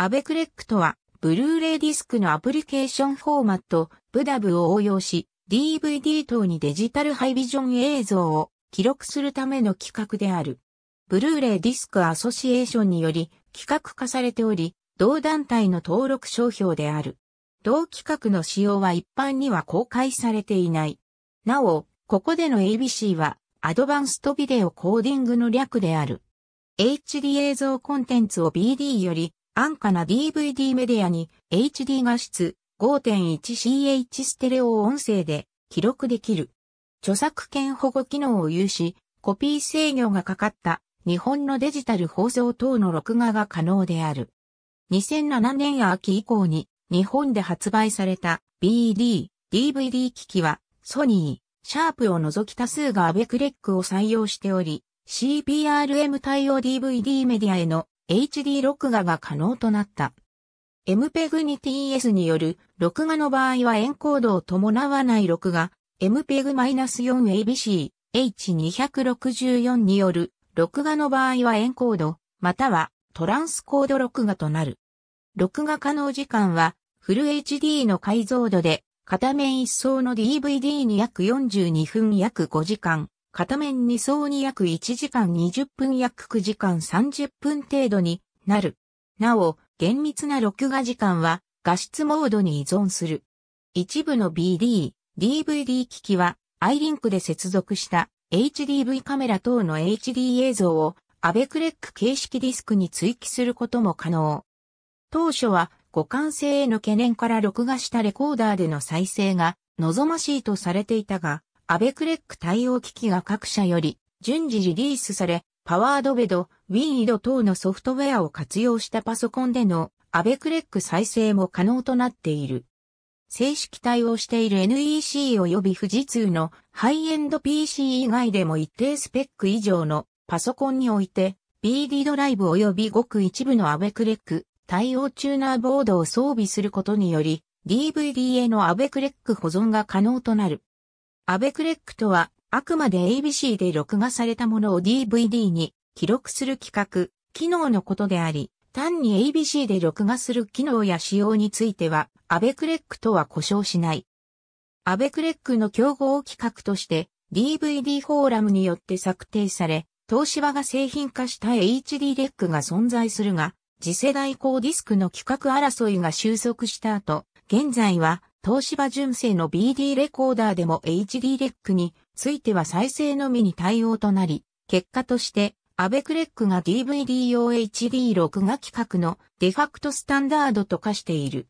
アベクレックとは、ブルーレイディスクのアプリケーションフォーマット、ブダブを応用し、DVD 等にデジタルハイビジョン映像を記録するための企画である。ブルーレイディスクアソシエーションにより企画化されており、同団体の登録商標である。同企画の使用は一般には公開されていない。なお、ここでの ABC は、アドバンストビデオコーディングの略である。HD 映像コンテンツを BD より安価な DVD メディアに HD 画質 5.1CH ステレオ音声で記録できる。著作権保護機能を有し、コピー制御がかかった日本のデジタル放送等の録画が可能である。2007年秋以降に日本で発売された BD、DVD 機器はソニー、シャープを除き多数がアベクレックを採用しており、CPRM 対応 DVD メディアへの HD 録画が可能となった。MPEG に TS による録画の場合はエンコードを伴わない録画 MPEG-4ABC H264 による録画の場合はエンコードまたはトランスコード録画となる。録画可能時間はフル HD の解像度で片面一層の DVD に約42分約5時間、片面2層に約1時間20分約9時間30分程度になる。なお、厳密な録画時間は画質モードに依存する。一部の BD、DVD 機器は iLink で接続した HDV カメラ等の HD 映像をアベクレック形式ディスクに追記することも可能。当初は互換性への懸念から録画したレコーダーでの再生が望ましいとされていたが、アベクレック対応機器が各社より順次リリースされ、パワードベド、ウィンイド等のソフトウェアを活用したパソコンでのアベクレック再生も可能となっている。正式対応している NEC 及び富士通のハイエンド PC 以外でも一定スペック以上のパソコンにおいて BD ドライブ及びごく一部のアベクレック対応チューナーボードを装備することにより DVD へのアベクレック保存が可能となる。アベクレックとは、あくまで ABC で録画されたものを DVD に記録する企画、機能のことであり、単に ABC で録画する機能や仕様については、アベクレックとは故障しない。アベクレックの競合企画として、DVD フォーラムによって策定され、東芝が製品化した HD レックが存在するが、次世代高ディスクの企画争いが収束した後、現在は東芝純正の BD レコーダーでも HD レックについては再生のみに対応となり、結果として、アベクレックが DVD 用 HD 録画規格のデファクトスタンダードと化している。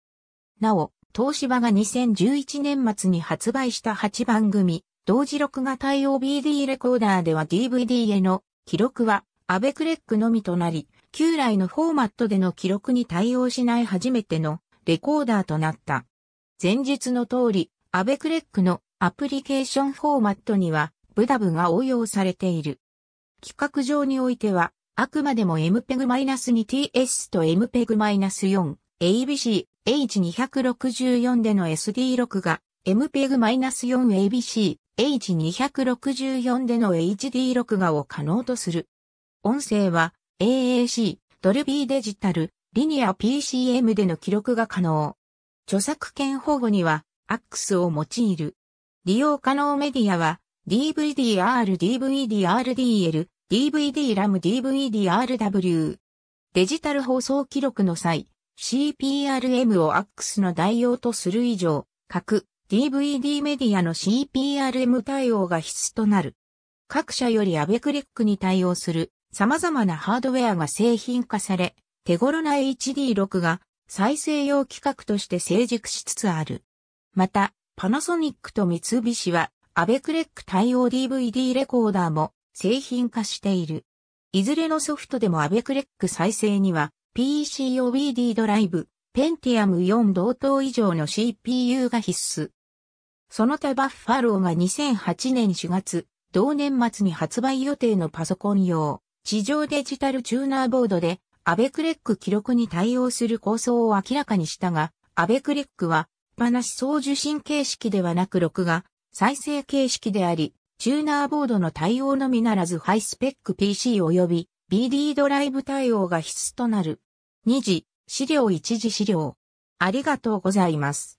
なお、東芝が2011年末に発売した8番組、同時録画対応 BD レコーダーでは DVD への記録はアベクレックのみとなり、旧来のフォーマットでの記録に対応しない初めてのレコーダーとなった。前述の通り、アベクレックのアプリケーションフォーマットには、ブダブが応用されている。規格上においては、あくまでも MPEG-2TS と MPEG-4 ABC H264 での SD6 が MPEG-4 ABC H264 での HD 録画を可能とする。音声は AAC、ドルビーデジタル、リニア PCM での記録が可能。著作権保護にはアックスを用いる。利用可能メディアは DVD-R、DVD-RDL、DVD-RAM、DVD-RW。デジタル放送記録の際、CPRM をアックスの代用とする以上、各 DVD メディアの CPRM 対応が必須となる。各社よりアベクレックに対応する様々なハードウェアが製品化され、手頃な HD6 が再生用規格として成熟しつつある。また、パナソニックと三菱は、アベクレック対応 DVD レコーダーも製品化している。いずれのソフトでもアベクレック再生には PCOBD ドライブ、Pentium 4同等以上の CPU が必須。その他バッファローが2008年4月、同年末に発売予定のパソコン用、地上デジタルチューナーボードでアベクレック記録に対応する構想を明らかにしたが、アベクレックは、話送受信形式ではなく録画、再生形式であり、チューナーボードの対応のみならずハイスペック PC 及び BD ドライブ対応が必須となる。2次、資料1次資料。ありがとうございます。